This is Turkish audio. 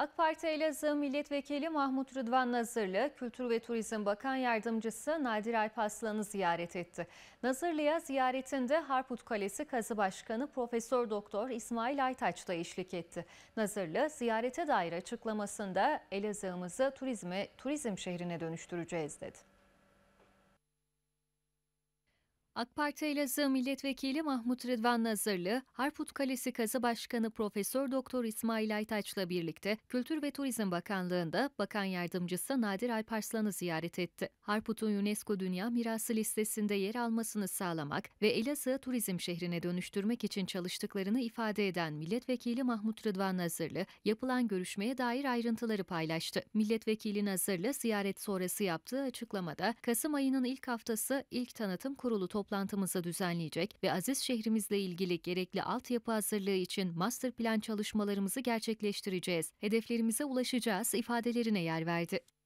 AK Parti Elazığ Milletvekili Mahmut Rıdvan Nazırlı, Kültür ve Turizm Bakan Yardımcısı Nadir Alpaslan'ı ziyaret etti. Nazırlı'ya ziyaretinde Harput Kalesi Kazı Başkanı Profesör Doktor İsmail Aytaç da eşlik etti. Nazırlı, ziyarete dair açıklamasında Elazığ'ımızı turizme, turizm şehrine dönüştüreceğiz dedi. AK Parti Elazığ Milletvekili Mahmut Rıdvan Nazırlı, Harput Kalesi Kazı Başkanı Profesör Doktor İsmail Aytaç'la birlikte Kültür ve Turizm Bakanlığı'nda Bakan Yardımcısı Nadir Alparslan'ı ziyaret etti. Harput'un UNESCO Dünya Mirası listesinde yer almasını sağlamak ve Elazığ'ı turizm şehrine dönüştürmek için çalıştıklarını ifade eden Milletvekili Mahmut Rıdvan Nazırlı, yapılan görüşmeye dair ayrıntıları paylaştı. Milletvekili Nazırlı ziyaret sonrası yaptığı açıklamada, Kasım ayının ilk haftası ilk tanıtım kurulu toplantısı toplantımızı düzenleyecek ve Aziz şehrimizle ilgili gerekli altyapı hazırlığı için master plan çalışmalarımızı gerçekleştireceğiz. Hedeflerimize ulaşacağız ifadelerine yer verdi.